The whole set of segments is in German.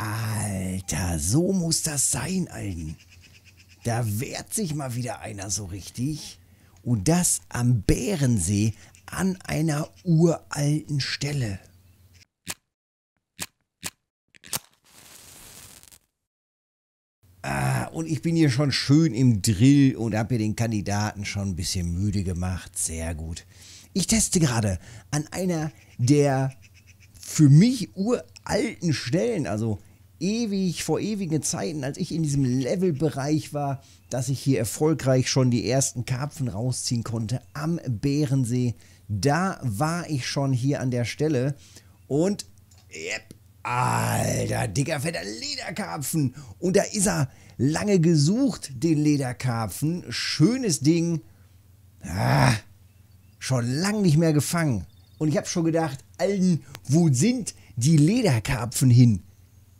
Alter, so muss das sein, Alten. Da wehrt sich mal wieder einer so richtig. Und das am Bärensee an einer uralten Stelle. Ah, und ich bin hier schon schön im Drill und habe hier den Kandidaten schon ein bisschen müde gemacht. Sehr gut. Ich teste gerade an einer der für mich uralten Stellen, also ewig, vor ewigen Zeiten, als ich in diesem Levelbereich war, dass ich hier erfolgreich schon die ersten Karpfen rausziehen konnte am Bärensee. Da war ich schon hier an der Stelle und yep, alter, dicker, fetter Lederkarpfen. Und da ist er. Lange gesucht, den Lederkarpfen. Schönes Ding. Ah, schon lang nicht mehr gefangen. Und ich habe schon gedacht, Alten, wo sind die Lederkarpfen hin?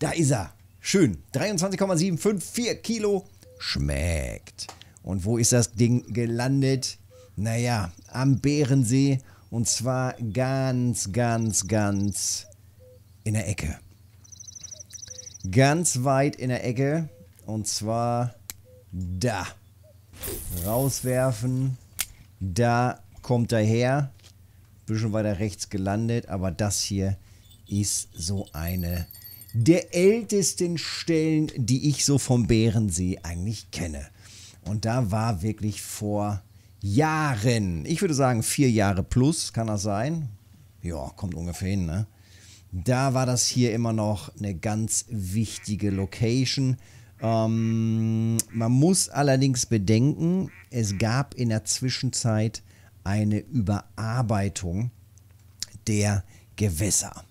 Da ist er. Schön. 23,754 Kilo. Schmeckt. Und wo ist das Ding gelandet? Naja, am Bärensee. Und zwar ganz, ganz, ganz in der Ecke. Ganz weit in der Ecke. Und zwar da. Rauswerfen. Da kommt er her. Bisschen weiter rechts gelandet. Aber das hier ist so eine der ältesten Stellen, die ich so vom Bärensee eigentlich kenne. Und da war wirklich vor Jahren, ich würde sagen vier Jahre plus, kann das sein? Ja, kommt ungefähr hin, ne? Da war das hier immer noch eine ganz wichtige Location. Ähm, man muss allerdings bedenken, es gab in der Zwischenzeit eine Überarbeitung der Gewässer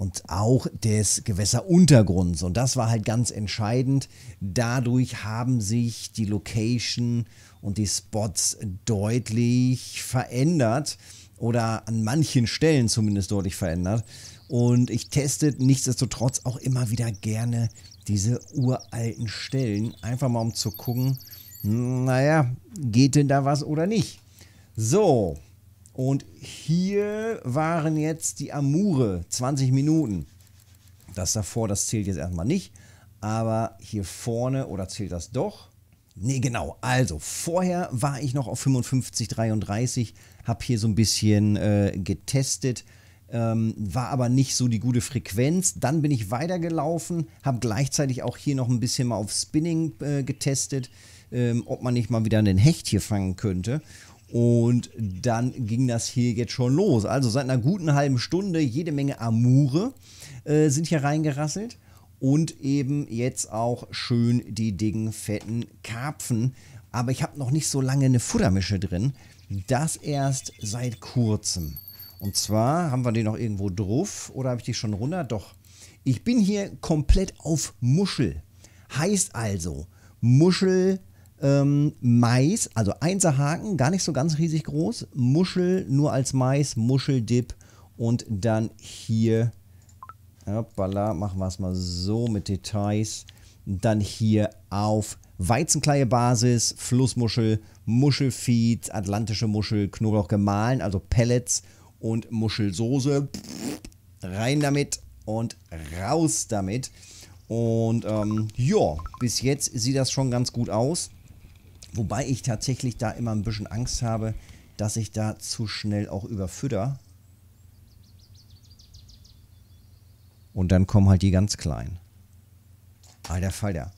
und auch des Gewässeruntergrunds. Und das war halt ganz entscheidend. Dadurch haben sich die Location und die Spots deutlich verändert oder an manchen Stellen zumindest deutlich verändert. Und ich teste nichtsdestotrotz auch immer wieder gerne diese uralten Stellen, einfach mal um zu gucken, naja, geht denn da was oder nicht? So, und hier waren jetzt die Amure, 20 Minuten. Das davor, das zählt jetzt erstmal nicht. Aber hier vorne, oder zählt das doch? Nee, genau. Also, vorher war ich noch auf 55, 33, habe hier so ein bisschen äh, getestet, ähm, war aber nicht so die gute Frequenz. Dann bin ich weitergelaufen, habe gleichzeitig auch hier noch ein bisschen mal auf Spinning äh, getestet, ähm, ob man nicht mal wieder einen Hecht hier fangen könnte. Und dann ging das hier jetzt schon los. Also seit einer guten halben Stunde jede Menge Amure äh, sind hier reingerasselt. Und eben jetzt auch schön die dicken, fetten Karpfen. Aber ich habe noch nicht so lange eine Futtermische drin. Das erst seit kurzem. Und zwar haben wir die noch irgendwo drauf oder habe ich die schon runter? Doch. Ich bin hier komplett auf Muschel. Heißt also, Muschel ähm, Mais, also Einserhaken, gar nicht so ganz riesig groß. Muschel nur als Mais, Muscheldip und dann hier, hoppala, machen wir es mal so mit Details. Dann hier auf Weizenkleiebasis, Flussmuschel, Muschelfeed, atlantische Muschel, Knoblauch gemahlen, also Pellets und Muschelsoße. Rein damit und raus damit. Und ähm, ja, bis jetzt sieht das schon ganz gut aus. Wobei ich tatsächlich da immer ein bisschen Angst habe, dass ich da zu schnell auch überfütter. Und dann kommen halt die ganz kleinen. Alter Falter.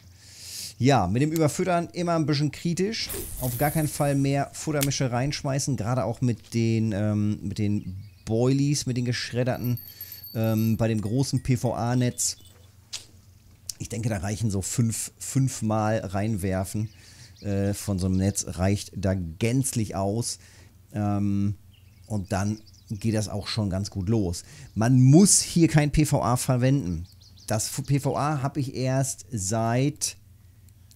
Ja, mit dem Überfüttern immer ein bisschen kritisch. Auf gar keinen Fall mehr Futtermische reinschmeißen. Gerade auch mit den, ähm, mit den Boilies, mit den geschredderten. Ähm, bei dem großen PVA-Netz. Ich denke, da reichen so fünf, fünfmal reinwerfen. Äh, von so einem Netz reicht da gänzlich aus. Ähm, und dann geht das auch schon ganz gut los. Man muss hier kein PVA verwenden. Das PVA habe ich erst seit,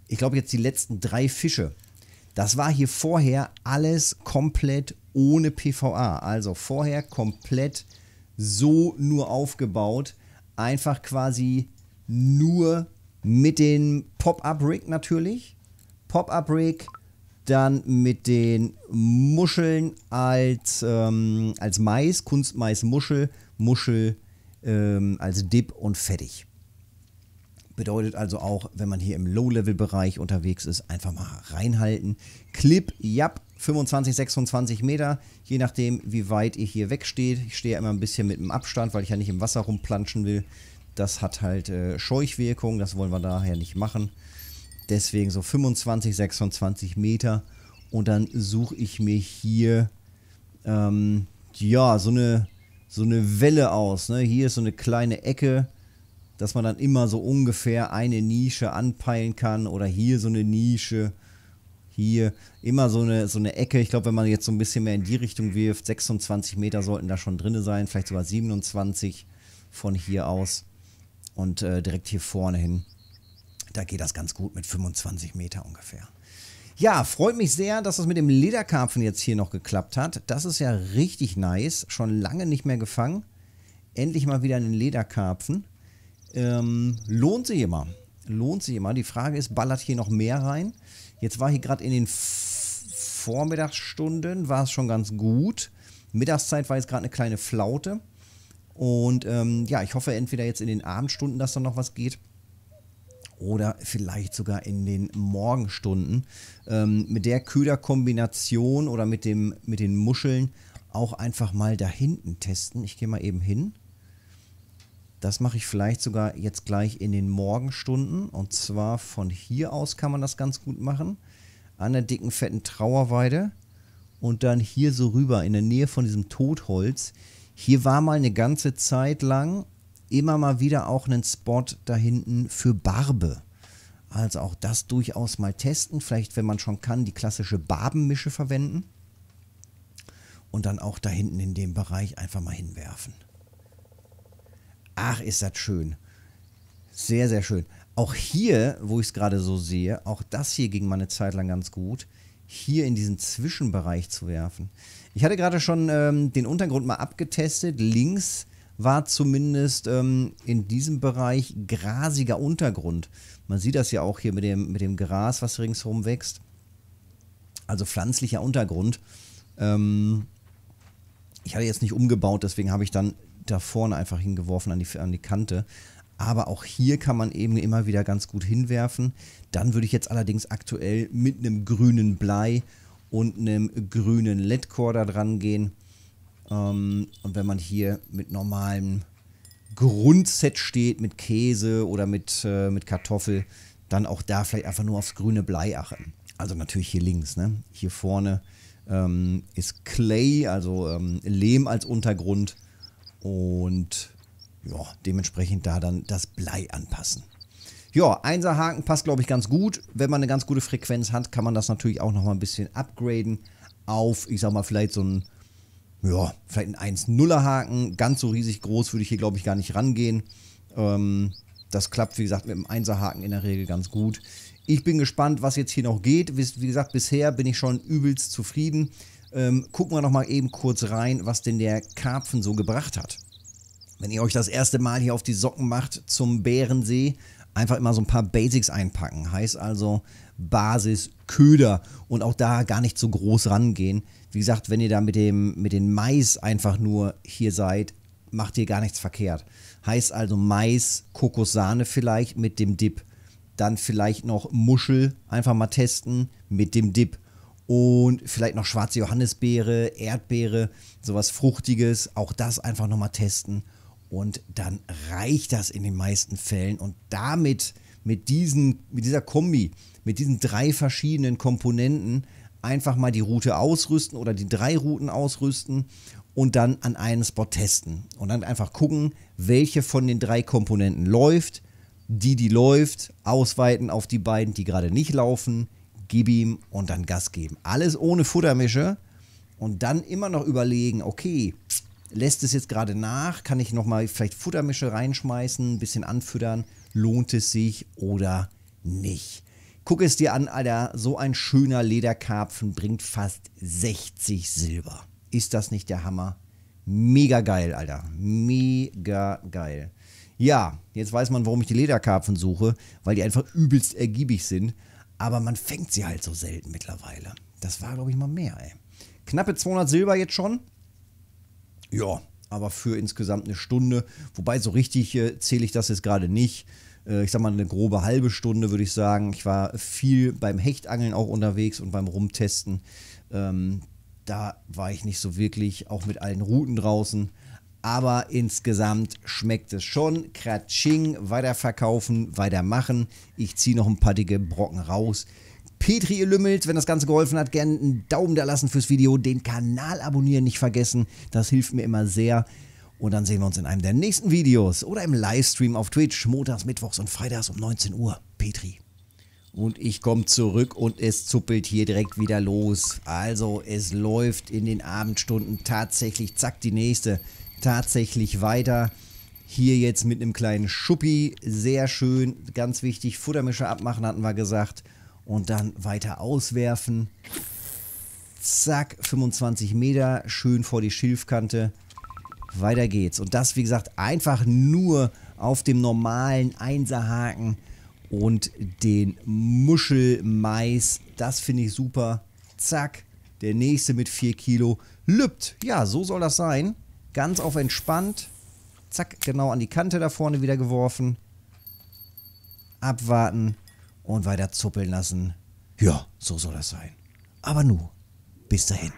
ich glaube jetzt die letzten drei Fische. Das war hier vorher alles komplett ohne PVA. Also vorher komplett so nur aufgebaut. Einfach quasi nur mit dem Pop-Up-Rig natürlich. Pop-Up-Rig, dann mit den Muscheln als, ähm, als Mais, Kunstmais Muschel ähm, als Dip und fertig. Bedeutet also auch, wenn man hier im Low-Level-Bereich unterwegs ist, einfach mal reinhalten. Clip, Jap, 25, 26 Meter, je nachdem, wie weit ihr hier wegsteht. Ich stehe ja immer ein bisschen mit dem Abstand, weil ich ja nicht im Wasser rumplanschen will. Das hat halt äh, Scheuchwirkung, das wollen wir daher nicht machen. Deswegen so 25, 26 Meter. Und dann suche ich mir hier, ähm, ja, so eine, so eine Welle aus. Ne? Hier ist so eine kleine Ecke, dass man dann immer so ungefähr eine Nische anpeilen kann. Oder hier so eine Nische. Hier immer so eine, so eine Ecke. Ich glaube, wenn man jetzt so ein bisschen mehr in die Richtung wirft, 26 Meter sollten da schon drin sein. Vielleicht sogar 27 von hier aus. Und äh, direkt hier vorne hin da geht das ganz gut mit 25 Meter ungefähr. Ja, freut mich sehr, dass das mit dem Lederkarpfen jetzt hier noch geklappt hat. Das ist ja richtig nice. Schon lange nicht mehr gefangen. Endlich mal wieder einen Lederkarpfen. Ähm, lohnt sich immer. Lohnt sich immer. Die Frage ist, ballert hier noch mehr rein? Jetzt war hier gerade in den Vormittagsstunden, war es schon ganz gut. Mittagszeit war jetzt gerade eine kleine Flaute. Und ähm, ja, ich hoffe entweder jetzt in den Abendstunden, dass da noch was geht oder vielleicht sogar in den Morgenstunden. Ähm, mit der Köderkombination oder mit, dem, mit den Muscheln auch einfach mal da hinten testen. Ich gehe mal eben hin. Das mache ich vielleicht sogar jetzt gleich in den Morgenstunden. Und zwar von hier aus kann man das ganz gut machen. An der dicken, fetten Trauerweide. Und dann hier so rüber in der Nähe von diesem Totholz. Hier war mal eine ganze Zeit lang immer mal wieder auch einen Spot da hinten für Barbe. Also auch das durchaus mal testen. Vielleicht, wenn man schon kann, die klassische Barbenmische verwenden. Und dann auch da hinten in dem Bereich einfach mal hinwerfen. Ach, ist das schön. Sehr, sehr schön. Auch hier, wo ich es gerade so sehe, auch das hier ging mal eine Zeit lang ganz gut, hier in diesen Zwischenbereich zu werfen. Ich hatte gerade schon ähm, den Untergrund mal abgetestet. Links war zumindest ähm, in diesem Bereich grasiger Untergrund. Man sieht das ja auch hier mit dem, mit dem Gras, was ringsherum wächst. Also pflanzlicher Untergrund. Ähm, ich hatte jetzt nicht umgebaut, deswegen habe ich dann da vorne einfach hingeworfen an die, an die Kante. Aber auch hier kann man eben immer wieder ganz gut hinwerfen. Dann würde ich jetzt allerdings aktuell mit einem grünen Blei und einem grünen LED-Core da dran gehen. Ähm, und wenn man hier mit normalem Grundset steht, mit Käse oder mit, äh, mit Kartoffel, dann auch da vielleicht einfach nur aufs grüne Blei achten. Also natürlich hier links, ne? Hier vorne ähm, ist Clay, also ähm, Lehm als Untergrund und ja, dementsprechend da dann das Blei anpassen. Ja, Einserhaken passt, glaube ich, ganz gut. Wenn man eine ganz gute Frequenz hat, kann man das natürlich auch nochmal ein bisschen upgraden auf, ich sag mal, vielleicht so ein ja, vielleicht ein 1-0er Haken. Ganz so riesig groß würde ich hier, glaube ich, gar nicht rangehen. Ähm, das klappt, wie gesagt, mit dem 1er Haken in der Regel ganz gut. Ich bin gespannt, was jetzt hier noch geht. Wie gesagt, bisher bin ich schon übelst zufrieden. Ähm, gucken wir nochmal eben kurz rein, was denn der Karpfen so gebracht hat. Wenn ihr euch das erste Mal hier auf die Socken macht zum Bärensee, einfach immer so ein paar Basics einpacken. Heißt also Basis, Köder und auch da gar nicht so groß rangehen. Wie gesagt, wenn ihr da mit dem mit den Mais einfach nur hier seid, macht ihr gar nichts verkehrt. Heißt also Mais, Kokosahne vielleicht mit dem Dip. Dann vielleicht noch Muschel einfach mal testen mit dem Dip. Und vielleicht noch schwarze Johannisbeere, Erdbeere, sowas Fruchtiges. Auch das einfach nochmal testen. Und dann reicht das in den meisten Fällen. Und damit mit, diesen, mit dieser Kombi, mit diesen drei verschiedenen Komponenten einfach mal die Route ausrüsten oder die drei Routen ausrüsten und dann an einem Spot testen. Und dann einfach gucken, welche von den drei Komponenten läuft. Die, die läuft, ausweiten auf die beiden, die gerade nicht laufen, gib ihm und dann Gas geben. Alles ohne Futtermische und dann immer noch überlegen, okay, lässt es jetzt gerade nach? Kann ich nochmal vielleicht Futtermische reinschmeißen, ein bisschen anfüttern? Lohnt es sich oder nicht? Guck es dir an, Alter. So ein schöner Lederkarpfen bringt fast 60 Silber. Ist das nicht der Hammer? Mega geil, Alter. Mega geil. Ja, jetzt weiß man, warum ich die Lederkarpfen suche, weil die einfach übelst ergiebig sind. Aber man fängt sie halt so selten mittlerweile. Das war, glaube ich, mal mehr, ey. Knappe 200 Silber jetzt schon. Ja, aber für insgesamt eine Stunde. Wobei so richtig äh, zähle ich das jetzt gerade nicht. Äh, ich sag mal eine grobe halbe Stunde würde ich sagen. Ich war viel beim Hechtangeln auch unterwegs und beim Rumtesten. Ähm, da war ich nicht so wirklich, auch mit allen Routen draußen. Aber insgesamt schmeckt es schon. Kratsching, weiterverkaufen, weitermachen. Ich ziehe noch ein paar dicke Brocken raus. Petri, ihr Lümmels, wenn das Ganze geholfen hat, gerne einen Daumen da lassen fürs Video, den Kanal abonnieren nicht vergessen, das hilft mir immer sehr. Und dann sehen wir uns in einem der nächsten Videos oder im Livestream auf Twitch, montags, mittwochs und freitags um 19 Uhr. Petri. Und ich komme zurück und es zuppelt hier direkt wieder los. Also es läuft in den Abendstunden tatsächlich, zack, die nächste, tatsächlich weiter. Hier jetzt mit einem kleinen Schuppi, sehr schön, ganz wichtig, Futtermischer abmachen hatten wir gesagt und dann weiter auswerfen. Zack, 25 Meter, schön vor die Schilfkante. Weiter geht's. Und das, wie gesagt, einfach nur auf dem normalen Einserhaken und den Muschelmais. Das finde ich super. Zack, der nächste mit 4 Kilo. Lübt. Ja, so soll das sein. Ganz auf entspannt. Zack, genau an die Kante da vorne wieder geworfen. Abwarten und weiter zuppeln lassen. Ja, so soll das sein. Aber nu, bis dahin.